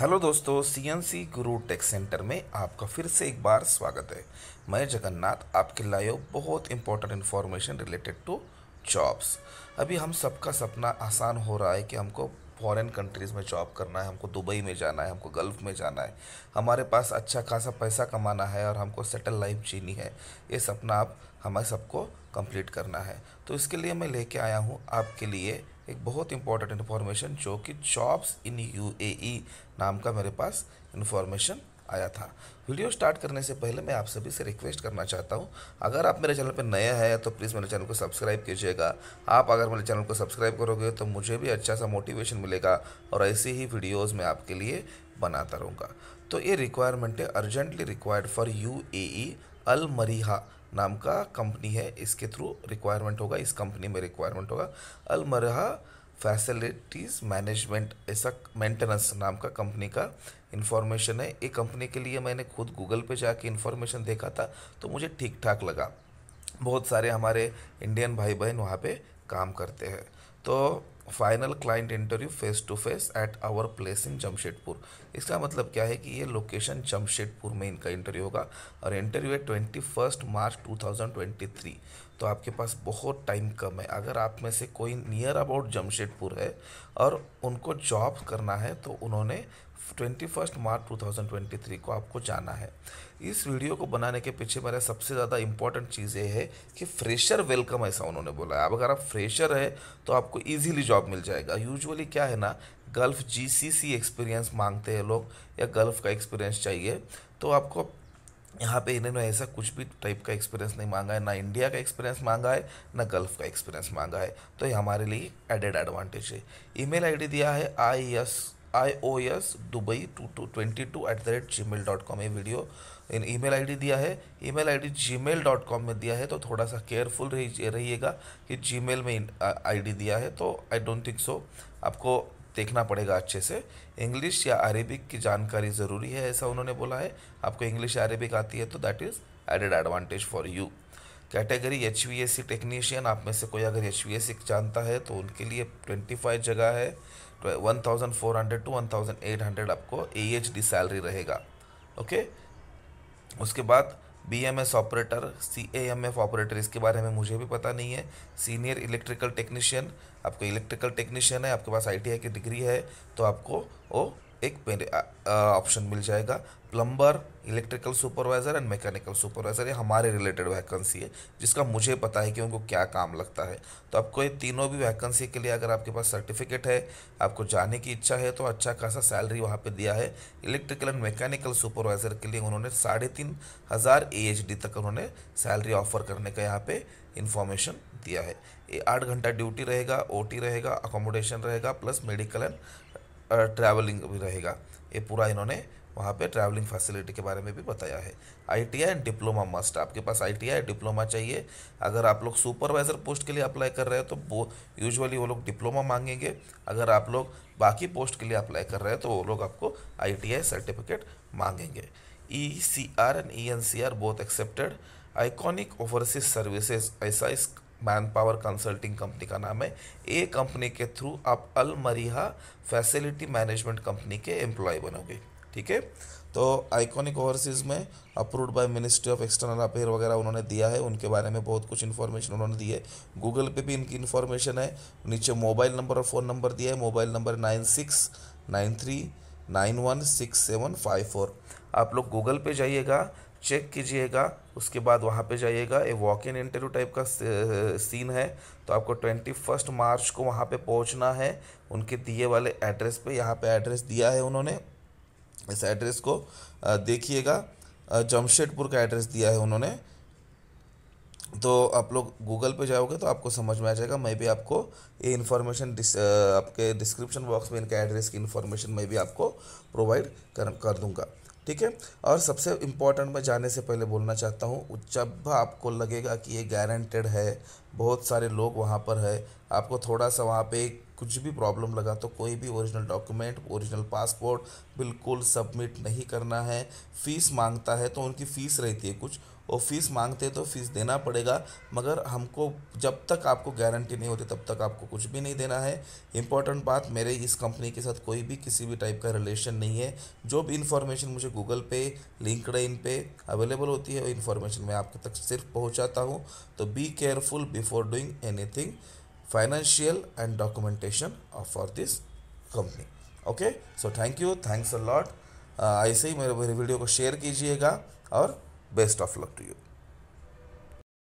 hello दोस्तों CNC गुरु take centre में आपका फिर से एक बार स्वागत है मैं जगन्नाथ आपके लाए बहुत important information related to jobs अभी हम सबका सपना आसान हो रहा है कि हमको फॉरेन कंट्रीज़ में जॉब करना है हमको दुबई में जाना है हमको गल्फ़ में जाना है हमारे पास अच्छा खासा पैसा कमाना है और हमको सेटल लाइफ जीनी है ये सपना आप हमें सबको कंप्लीट करना है तो इसके लिए मैं लेके आया हूँ आपके लिए एक बहुत इंपॉर्टेंट इन्फॉर्मेशन जो कि जॉब्स इन यूएई नाम का मेरे पास इन्फॉर्मेशन आया था वीडियो स्टार्ट करने से पहले मैं आप सभी से रिक्वेस्ट करना चाहता हूँ अगर आप मेरे चैनल पर नए हैं तो प्लीज़ मेरे चैनल को सब्सक्राइब कीजिएगा आप अगर मेरे चैनल को सब्सक्राइब करोगे तो मुझे भी अच्छा सा मोटिवेशन मिलेगा और ऐसी ही वीडियोज़ मैं आपके लिए बनाता रहूँगा तो ये रिक्वायरमेंट है urgently required for you a Al Mariha नाम का कंपनी है इसके थ्रू रिक्वायरमेंट होगा इस कंपनी में रिक्वायरमेंट होगा अलमरहा फैसिलिटीज़ मैनेजमेंट ऐसा मेंटेनेंस नाम का कंपनी का इन्फॉर्मेशन है ये कंपनी के लिए मैंने खुद गूगल पे जाके इन्फॉर्मेशन देखा था तो मुझे ठीक ठाक लगा बहुत सारे हमारे इंडियन भाई बहन वहाँ पे काम करते हैं तो final client interview face to face at our place in Jamshedpur इसका मतलब क्या है कि ये लोकेशन जमशेदपुर में इनका इंटरव्यू होगा और इंटरव्यू है twenty first March two thousand twenty three तो आपके पास बहुत टाइम कम है अगर आप में से कोई नियर अबाउट जमशेदपुर है और उनको जॉब करना है तो उन्होंने twenty first March two thousand twenty three को आपको जाना है इस वीडियो को बनाने के पीछे मेरा सबसे ज़्यादा इंपॉर्टेंट चीज़ ये है कि फ्रेशर वेलकम ऐसा उन्होंने बोला है अब अगर आप फ्रेशर है तो आपको इजीली जॉब मिल जाएगा यूजुअली क्या है ना गल्फ़ जीसीसी एक्सपीरियंस मांगते हैं लोग या गल्फ़ का एक्सपीरियंस चाहिए तो आपको यहाँ पे इन्होंने ऐसा कुछ भी टाइप का एक्सपीरियंस नहीं मांगा है ना इंडिया का एक्सपीरियंस मांगा है ना गल्फ़ का एक्सपीरियंस मांगा है तो ये हमारे लिए एडेड एडवांटेज है ईमेल आईडी दिया है I S I O S Dubai two two twenty two at the rate Gmail dot com ये video in email I D दिया है email I D Gmail dot com में दिया है तो थोड़ा सा careful रहिएगा कि जी मेल में आई डी दिया है तो आई डोंट थिंक सो आपको देखना पड़ेगा अच्छे से इंग्लिश या अरेबिक की जानकारी ज़रूरी है ऐसा उन्होंने बोला है आपको इंग्लिश या अरेबिक आती है तो that is added advantage for you category H V S C technician आप में से कोई अगर एच वी एस सी जानता है तो उनके लिए ट्वेंटी फाइव जगह है one thousand four hundred two one thousand eight hundred आपको ए एच डी सैलरी रहेगा ओके उसके बाद B M S operator C A M F operator इसके बारे में मुझे भी पता नहीं है सीनियर इलेक्ट्रिकल टेक्नीशियन आपको इलेक्ट्रिकल टेक्नीशियन है आपके पास आई टी आई की डिग्री है तो आपको वो एक ऑप्शन मिल जाएगा plumber electrical supervisor and mechanical supervisor ये हमारे रिलेटेड वैकेंसी है जिसका मुझे पता है कि उनको क्या काम लगता है तो आपको ये तीनों भी वैकेंसी के लिए अगर आपके पास सर्टिफिकेट है आपको जाने की इच्छा है तो अच्छा खासा सैलरी वहाँ पे दिया है इलेक्ट्रिकल एंड मैकेनिकल सुपरवाइज़र के लिए उन्होंने साढ़े तीन हज़ार ए तक उन्होंने सैलरी ऑफर करने का यहाँ पर इन्फॉर्मेशन दिया है ये आठ घंटा ड्यूटी रहेगा ओ रहेगा अकोमोडेशन रहेगा प्लस मेडिकल एंड ट्रैवलिंग भी रहेगा ये पूरा इन्होंने वहाँ पे ट्रैवलिंग फैसिलिटी के बारे में भी बताया है आईटीआई एंड डिप्लोमा मस्ट आपके पास आईटीआई डिप्लोमा चाहिए अगर आप लोग सुपरवाइजर पोस्ट के लिए अप्लाई कर रहे हो तो वो यूजुअली वो लोग डिप्लोमा मांगेंगे अगर आप लोग बाकी पोस्ट के लिए अप्लाई कर रहे हो तो वो लोग आपको आई सर्टिफिकेट मांगेंगे E C R and E N C R both accepted Iconic Overseas Services ऐसा इस मैन पावर कंसल्टिंग कंपनी का नाम है ए कंपनी के थ्रू आप Al Mariha facility management company के एम्प्लॉय बनोगे ठीक है तो आइकॉनिक ओवरसीज़ में approved by Ministry of External Affair वगैरह उन्होंने दिया है उनके बारे में बहुत कुछ इन्फॉर्मेशन उन्होंने दी है गूगल पे भी इनकी इन्फॉर्मेशन है नीचे मोबाइल नंबर और फ़ोन नंबर दिया है mobile number nine six nine three nine one six seven five four आप लोग गूगल पे जाइएगा चेक कीजिएगा उसके बाद वहाँ पे जाइएगा ये वॉक इन इंटरव्यू टाइप का सीन है तो आपको ट्वेंटी फर्स्ट मार्च को वहाँ पे पहुँचना है उनके दिए वाले एड्रेस पे यहाँ पे एड्रेस दिया है उन्होंने इस एड्रेस को देखिएगा जमशेदपुर का एड्रेस दिया है उन्होंने तो आप लोग गूगल पे जाओगे तो आपको समझ में आ जाएगा मैं भी आपको ये इन्फॉर्मेशन डिस, आपके डिस्क्रिप्शन बॉक्स में इनका एड्रेस की इन्फॉर्मेशन मैं भी आपको प्रोवाइड कर कर दूंगा ठीक है और सबसे इम्पॉर्टेंट मैं जाने से पहले बोलना चाहता हूँ जब आपको लगेगा कि ये गारंटेड है बहुत सारे लोग वहाँ पर है आपको थोड़ा सा वहाँ पे कुछ भी प्रॉब्लम लगा तो कोई भी ओरिजिनल डॉक्यूमेंट ओरिजिनल पासपोर्ट बिल्कुल सबमिट नहीं करना है फ़ीस मांगता है तो उनकी फ़ीस रहती है कुछ और फीस मांगते हैं तो फीस देना पड़ेगा मगर हमको जब तक आपको गारंटी नहीं होती तब तक आपको कुछ भी नहीं देना है इंपॉर्टेंट बात मेरे इस कंपनी के साथ कोई भी किसी भी टाइप का रिलेशन नहीं है जो भी इंफॉर्मेशन मुझे गूगल पे लिंकड इन पे अवेलेबल होती है वो इन्फॉर्मेशन मैं आपके तक सिर्फ पहुँचाता हूँ तो be careful before doing anything financial and documentation for this company okay so thank you thanks a lot uh, i say mere video ko share kijiyega aur best of luck to you